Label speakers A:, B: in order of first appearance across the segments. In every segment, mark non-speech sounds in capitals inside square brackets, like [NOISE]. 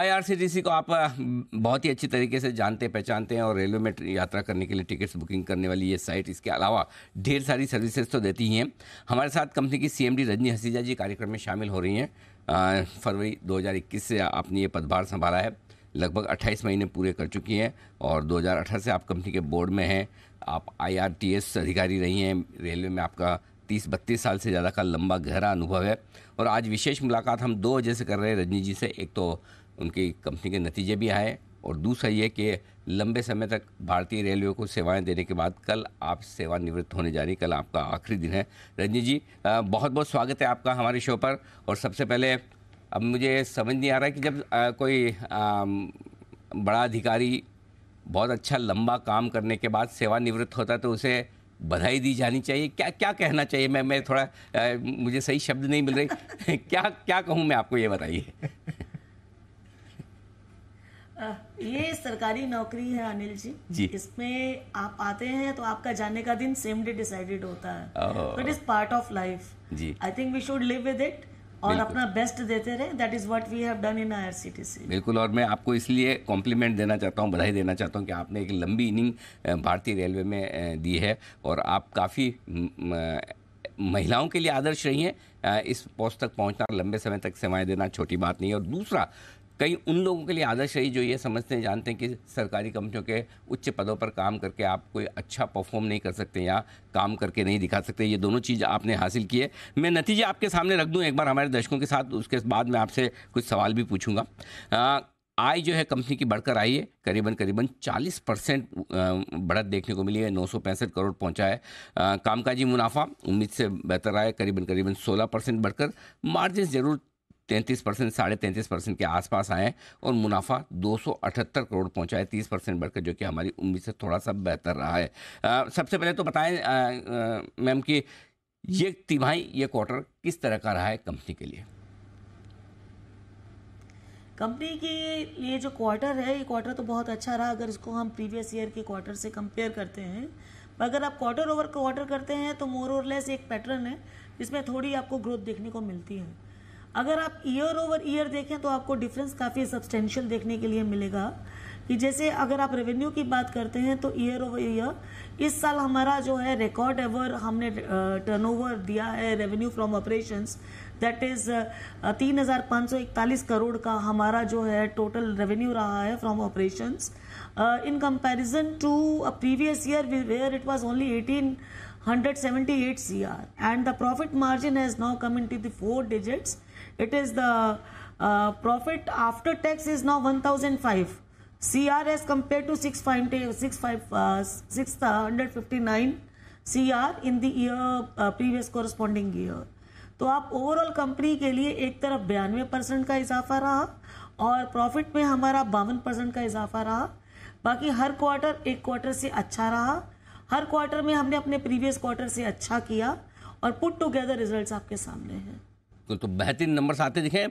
A: IRCTC को आप बहुत ही अच्छी तरीके से जानते पहचानते हैं और रेलवे में यात्रा करने के लिए टिकट्स बुकिंग करने वाली ये साइट इसके अलावा ढेर सारी सर्विसेज तो देती ही हैं हमारे साथ कंपनी की सीएमडी रजनी हसीजा जी कार्यक्रम में शामिल हो रही हैं फरवरी 2021 से आपने ये पदभार संभाला है लगभग 28 महीने पूरे कर चुकी हैं और 2018 से आप कंपनी के बोर्ड में हैं आप आई अधिकारी रही हैं रेलवे में आपका तीस बत्तीस साल से ज़्यादा का लंबा गहरा अनुभव है और आज विशेष मुलाकात हम दो वजह से कर रहे हैं रजनी जी से एक तो उनकी कंपनी के नतीजे भी आए और दूसरा ये कि लंबे समय तक भारतीय रेलवे को सेवाएं देने के बाद कल आप सेवानिवृत्त होने जा रही कल आपका आखिरी दिन है रंजीत जी बहुत बहुत स्वागत है आपका हमारे शो पर और सबसे पहले अब मुझे समझ नहीं आ रहा है कि जब आ, कोई आ, बड़ा अधिकारी बहुत अच्छा लंबा काम करने के बाद सेवानिवृत्त होता है तो उसे बधाई दी जानी चाहिए क्या क्या कहना चाहिए मैं मैं थोड़ा आ, मुझे सही शब्द नहीं मिल रही [LAUGHS] क्या क्या कहूँ मैं आपको ये बताइए [LAUGHS]
B: ये सरकारी नौकरी है अनिल जी जी इसमें आप आते हैं तो आपका जाने का दिन सेम डे डिसाइडेड होता है it is part of life जी I think we should live with it और अपना बेस्ट देते रहे that is what we have done in IRCTC
A: बिल्कुल और मैं आपको इसलिए कॉम्प्लीमेंट देना चाहता हूँ बधाई देना चाहता हूँ कि आपने एक लंबी इनिंग भारतीय रेलवे में दी है और आप काफ़ी महिलाओं के लिए आदर्श रही हैं इस पोस्ट तक पहुंचना लंबे समय तक सेवाएं देना छोटी बात नहीं है और दूसरा कई उन लोगों के लिए आदर्श रही जो ये समझते हैं जानते हैं कि सरकारी कंपनियों के उच्च पदों पर काम करके आप कोई अच्छा परफॉर्म नहीं कर सकते या काम करके नहीं दिखा सकते ये दोनों चीज़ आपने हासिल की है मैं नतीजे आपके सामने रख दूँ एक बार हमारे दर्शकों के साथ उसके बाद मैं आपसे कुछ सवाल भी पूछूंगा आय जो है कंपनी की बढ़कर आई है करीबन करीबन 40 परसेंट बढ़त देखने को मिली है नौ करोड़ पहुंचा है कामकाजी मुनाफा उम्मीद से बेहतर आया करीबन करीबन 16 परसेंट बढ़कर मार्जिन ज़रूर तैंतीस परसेंट साढ़े तैंतीस परसेंट के आसपास आए और मुनाफा दो सौ अठहत्तर करोड़ पहुंचा है तीस परसेंट बढ़कर जो कि हमारी उम्मीद से थोड़ा सा बेहतर रहा है सबसे पहले तो बताएं मैम कि ये तिमाही ये क्वार्टर किस तरह का रहा है कंपनी के लिए
B: कंपनी के लिए जो क्वार्टर है ये क्वार्टर तो बहुत अच्छा रहा अगर इसको हम प्रीवियस ईयर के क्वार्टर से कंपेयर करते हैं अगर आप क्वार्टर ओवर क्वार्टर करते हैं तो मोर और लेस एक पैटर्न है जिसमें थोड़ी आपको ग्रोथ देखने को मिलती है अगर आप ईयर ओवर ईयर देखें तो आपको डिफरेंस काफ़ी सब्सटेंशियल देखने के लिए मिलेगा कि जैसे अगर आप रेवेन्यू की बात करते हैं तो ईयर ओवर ईयर इस साल हमारा जो है रिकॉर्ड एवर हमने टर्नओवर दिया है revenue from operations that is तीन हज़ार सौ इकतालीस करोड़ का हमारा जो है टोटल रेवेन्यू रहा है from operations in comparison to previous year where it was only eighteen 178 CR and the profit margin has now come into the four It is the uh, profit after tax is now 1005. CR as compared to 659 uh, uh, CR in the year uh, previous corresponding year. तो आप overall company के लिए एक तरफ बयानवे percent का इजाफा रहा और प्रॉफिट में हमारा बावन परसेंट का इजाफा रहा बाकी हर क्वार्टर एक क्वार्टर से अच्छा रहा हर क्वार्टर में हमने अपने प्रीवियस क्वार्टर से अच्छा किया और पुट टुगेदर रिजल्ट्स आपके सामने हैं
A: को तो, तो बेहतरीन नंबर आते दिखे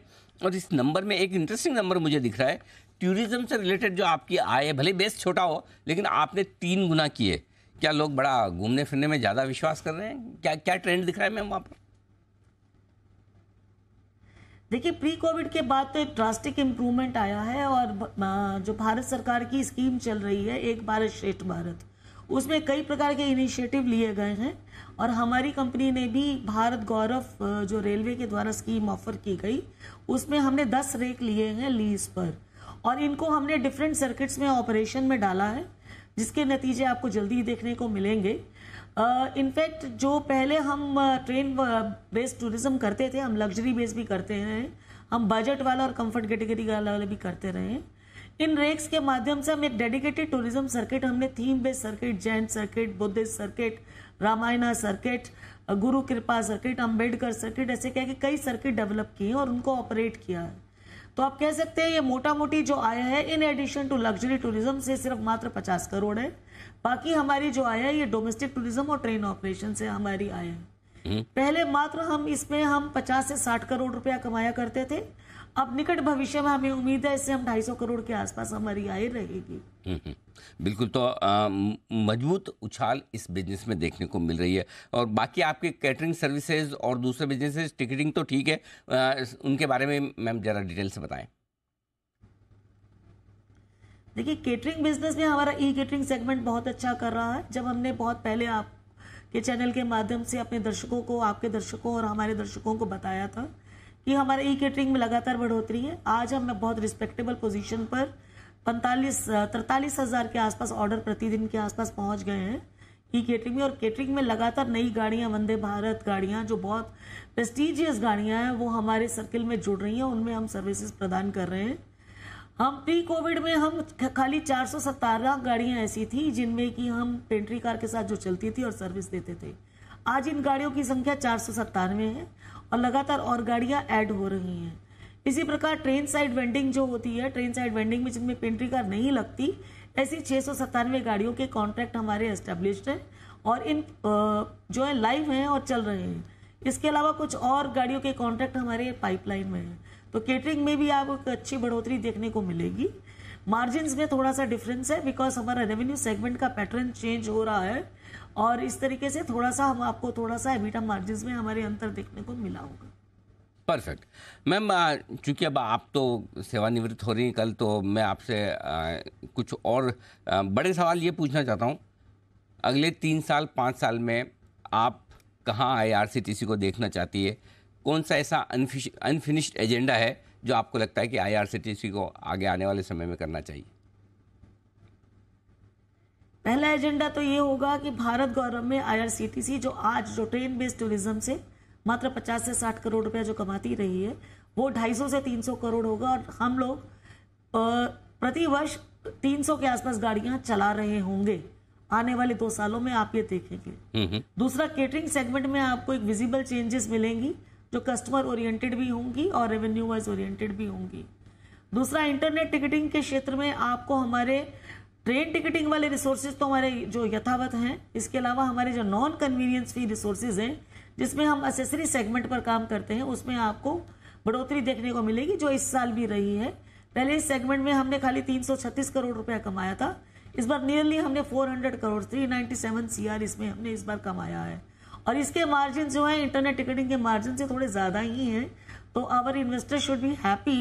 A: और इस नंबर में एक इंटरेस्टिंग नंबर मुझे दिख रहा है टूरिज्म से रिलेटेड जो आपकी आय है भले बेस छोटा हो लेकिन आपने तीन गुना किए क्या लोग बड़ा घूमने फिरने में ज़्यादा विश्वास कर रहे हैं क्या क्या ट्रेंड दिख रहा है मैम वहाँ पर
B: देखिए प्री कोविड के बाद तो एक ड्रास्टिक इम्प्रूवमेंट आया है और जो भारत सरकार की स्कीम चल रही है एक भारत श्रेष्ठ भारत उसमें कई प्रकार के इनिशिएटिव लिए गए हैं और हमारी कंपनी ने भी भारत गौरव जो रेलवे के द्वारा स्कीम ऑफर की गई उसमें हमने दस रेक लिए हैं लीज पर और इनको हमने डिफरेंट सर्किट्स में ऑपरेशन में डाला है जिसके नतीजे आपको जल्दी ही देखने को मिलेंगे इनफैक्ट uh, जो पहले हम ट्रेन बेस्ड टूरिज्म करते थे हम लग्जरी बेस भी करते हैं हम बजट वाला और कंफर्ट कैटेगरी वाला भी करते रहे हैं इन रेक्स के माध्यम से हम एक डेडिकेटेड टूरिज्म सर्किट हमने theme based circuit Jain circuit Buddhist circuit Ramayana circuit Guru Kripa circuit Ambedkar circuit ऐसे क्या कि कई सर्किट डेवलप किए हैं और उनको ऑपरेट किया है तो आप कह सकते हैं ये मोटा मोटी जो आया है in addition to luxury tourism से सिर्फ मात्र पचास करोड़ है बाकी हमारी जो आया है ये डोमेस्टिक टूरिज्म और ट्रेन ऑपरेशन से हमारी आया है हम्म। पहले मात्र हम इसमें हम पचास से साठ करोड़ रुपया कमाया करते थे अब निकट भविष्य में हमें उम्मीद है इससे हम सौ करोड़ के आसपास हमारी आय रहेगी
A: हम्म, हम्म। बिल्कुल तो मजबूत उछाल इस बिजनेस में देखने को मिल रही है और बाकी आपके कैटरिंग सर्विसेज और दूसरे बिजनेसेस टिकटिंग तो ठीक है आ, उनके बारे में मैम जरा डिटेल से बताएं
B: देखिए केटरिंग बिजनेस में हमारा ई केटरिंग सेगमेंट बहुत अच्छा कर रहा है जब हमने बहुत पहले आप के चैनल के माध्यम से अपने दर्शकों को आपके दर्शकों और हमारे दर्शकों को बताया था कि हमारे ई कैटरिंग में लगातार बढ़ोतरी है आज हम बहुत रिस्पेक्टेबल पोजीशन पर पैंतालीस तरतालीस हज़ार के आसपास ऑर्डर प्रतिदिन के आसपास पहुंच गए हैं ई कैटरिंग में और कैटरिंग में लगातार नई गाड़ियां वंदे भारत गाड़ियां जो बहुत प्रेस्टिजियस गाड़ियां हैं वो हमारे सर्किल में जुड़ रही हैं उनमें हम सर्विसेज प्रदान कर रहे हैं हम प्री कोविड में हम खाली चार सौ गाड़ियाँ ऐसी थी जिनमें कि हम पेंट्री कार के साथ जो चलती थी और सर्विस देते थे आज इन गाड़ियों की संख्या चार है और लगातार और गाड़ियां ऐड हो रही हैं इसी प्रकार ट्रेन साइड वेंडिंग जो होती है ट्रेन साइड वेंडिंग में जिनमें पेंट्री कार नहीं लगती ऐसी छः गाड़ियों के कॉन्ट्रैक्ट हमारे एस्टेब्लिश हैं और इन जो है लाइव हैं और चल रहे हैं इसके अलावा कुछ और गाड़ियों के कॉन्ट्रैक्ट हमारे पाइपलाइन में हैं तो केटरिंग में भी आपको अच्छी बढ़ोतरी देखने को मिलेगी मार्जिन में थोड़ा सा डिफरेंस है बिकॉज हमारा रेवेन्यू सेगमेंट का पैटर्न चेंज हो रहा है और इस तरीके से थोड़ा सा हम आपको थोड़ा सा एबिटा मार्जिन में हमारे अंतर देखने को मिला होगा
A: परफेक्ट मैम चूंकि अब आप तो सेवानिवृत्त हो रही हैं कल तो मैं आपसे कुछ और आ, बड़े सवाल ये पूछना चाहता हूँ अगले तीन साल पाँच साल में आप कहाँ I R C T C को देखना चाहती है कौन सा ऐसा अनफिनिश्ड एजेंडा है जो आपको लगता है कि आईआरसीटीसी को आगे आने वाले समय में करना चाहिए
B: पहला एजेंडा तो ये होगा कि भारत गौरव में आईआरसीटीसी जो आज जो ट्रेन बेस्ड टूरिज्म से मात्र 50 से 60 करोड़ रुपया जो कमाती रही है वो 250 से 300 करोड़ होगा और हम लोग प्रतिवर्ष 300 के आसपास गाड़ियां चला रहे होंगे आने वाले दो सालों में आप ये देखेंगे हम्म, हम्म। दूसरा केटरिंग सेगमेंट में आपको एक विजिबल चेंजेस मिलेंगी जो कस्टमर ओरिएंटेड भी होंगी और रेवेन्यू वाइज ओरिएंटेड भी होंगी दूसरा इंटरनेट टिकटिंग के क्षेत्र में आपको हमारे ट्रेन टिकटिंग वाले रिसोर्सेज तो हमारे जो यथावत हैं इसके अलावा हमारे जो नॉन कन्वीनियंस फी रिसोर्सेज हैं जिसमें हम असेसरी सेगमेंट पर काम करते हैं उसमें आपको बढ़ोतरी देखने को मिलेगी जो इस साल भी रही है पहले इस सेगमेंट में हमने खाली 336 करोड़ रुपया कमाया था इस बार नियरली हमने 400 करोड़ 397 सीआर इसमें हमने इस बार कमाया है और इसके मार्जिन जो है इंटरनेट टिकटिंग के मार्जिन से थोड़े ज़्यादा ही हैं तो our investor should be happy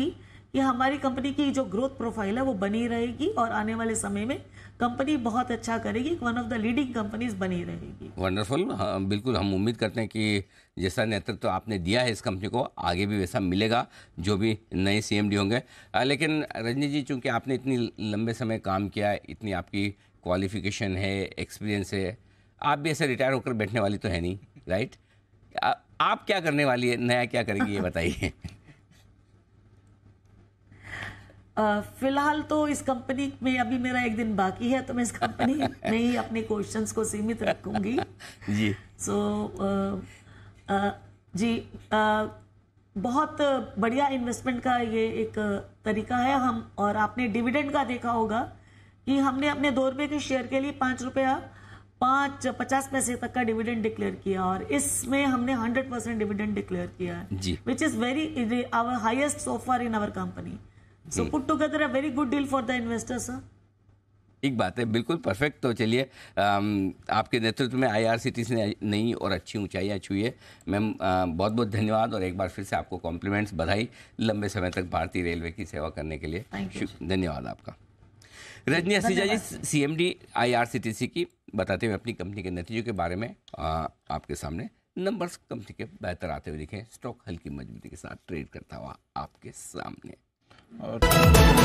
B: कि हमारी कंपनी की जो ग्रोथ प्रोफाइल है वो बनी रहेगी और आने वाले समय में कंपनी बहुत अच्छा करेगी one of the leading companies बनी रहेगी
A: वंडरफुल हाँ, बिल्कुल हम उम्मीद करते हैं कि जैसा नेतृत्व तो आपने दिया है इस कंपनी को आगे भी वैसा मिलेगा जो भी नए सीएमडी होंगे लेकिन रजनी जी चूँकि आपने इतनी लंबे समय काम किया इतनी आपकी क्वालिफिकेशन है एक्सपीरियंस है आप भी ऐसे रिटायर होकर बैठने वाली तो है नहीं राइट आप क्या करने वाली है नया क्या करेगी ये बताइए [LAUGHS]
B: फिलहाल तो इस कंपनी में अभी मेरा एक दिन बाकी है तो मैं इस कंपनी [LAUGHS] में ही अपने क्वेश्चंस को सीमित रखूंगी जी सो so, जी आ, बहुत बढ़िया इन्वेस्टमेंट का ये एक तरीका है हम और आपने डिविडेंड का देखा होगा कि हमने अपने दो रुपये के शेयर के लिए पाँच रुपया पांच पचास पैसे तक का डिविडेंड डिक्लेयर किया और इसमें हमने हंड्रेड परसेंट डिविडेंड डिक्लेयर किया है which is very our highest so far in our company so put together a very good deal for the investors
A: एक बात है बिल्कुल परफेक्ट तो चलिए आपके नेतृत्व में आईआरसीटीसी ने नई और अच्छी ऊंचाइयां छुई है मैम बहुत बहुत धन्यवाद और एक बार फिर से आपको कॉम्प्लीमेंट्स बधाई लंबे समय तक भारतीय रेलवे की सेवा करने के लिए धन्यवाद आपका Rajni Aseeja ji C C M D I R T C की बताते हुए अपनी कंपनी के नतीजों के बारे में आ, आपके सामने नंबर्स कंपनी के बेहतर आते हुए दिखे स्टॉक हल्की मजबूती के साथ ट्रेड करता हुआ आपके सामने और